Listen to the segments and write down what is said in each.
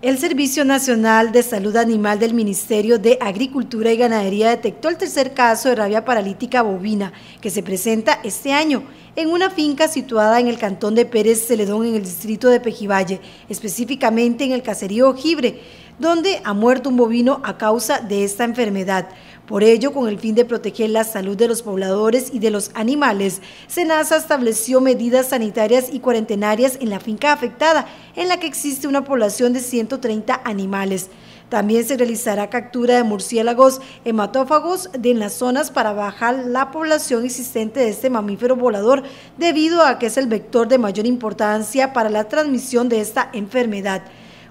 El Servicio Nacional de Salud Animal del Ministerio de Agricultura y Ganadería detectó el tercer caso de rabia paralítica bovina que se presenta este año en una finca situada en el cantón de Pérez Celedón en el distrito de Pejivalle, específicamente en el caserío Ojibre, donde ha muerto un bovino a causa de esta enfermedad. Por ello, con el fin de proteger la salud de los pobladores y de los animales, Senasa estableció medidas sanitarias y cuarentenarias en la finca afectada, en la que existe una población de 130 animales. También se realizará captura de murciélagos hematófagos de en las zonas para bajar la población existente de este mamífero volador debido a que es el vector de mayor importancia para la transmisión de esta enfermedad.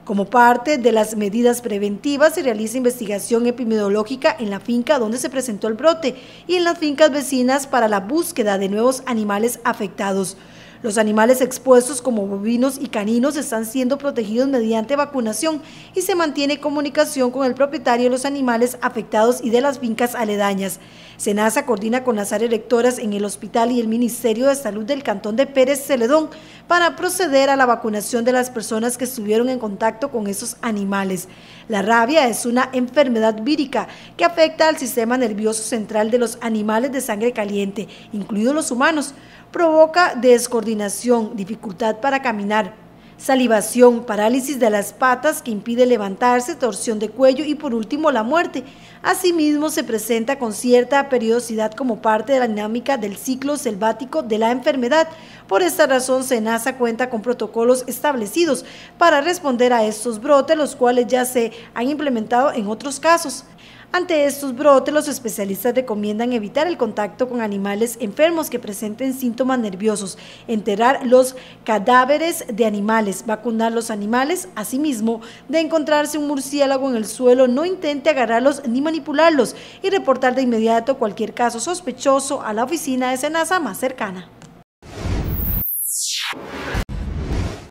Como parte de las medidas preventivas se realiza investigación epidemiológica en la finca donde se presentó el brote y en las fincas vecinas para la búsqueda de nuevos animales afectados. Los animales expuestos como bovinos y caninos están siendo protegidos mediante vacunación y se mantiene comunicación con el propietario de los animales afectados y de las fincas aledañas. Senasa coordina con las áreas rectoras en el hospital y el Ministerio de Salud del Cantón de Pérez Celedón para proceder a la vacunación de las personas que estuvieron en contacto con esos animales. La rabia es una enfermedad vírica que afecta al sistema nervioso central de los animales de sangre caliente, incluidos los humanos. Provoca descoordinación coordinación, dificultad para caminar, salivación, parálisis de las patas que impide levantarse, torsión de cuello y por último la muerte. Asimismo se presenta con cierta periodicidad como parte de la dinámica del ciclo selvático de la enfermedad. Por esta razón SENASA cuenta con protocolos establecidos para responder a estos brotes, los cuales ya se han implementado en otros casos. Ante estos brotes, los especialistas recomiendan evitar el contacto con animales enfermos que presenten síntomas nerviosos, enterar los cadáveres de animales, vacunar los animales. Asimismo, de encontrarse un murciélago en el suelo, no intente agarrarlos ni manipularlos y reportar de inmediato cualquier caso sospechoso a la oficina de Senasa más cercana.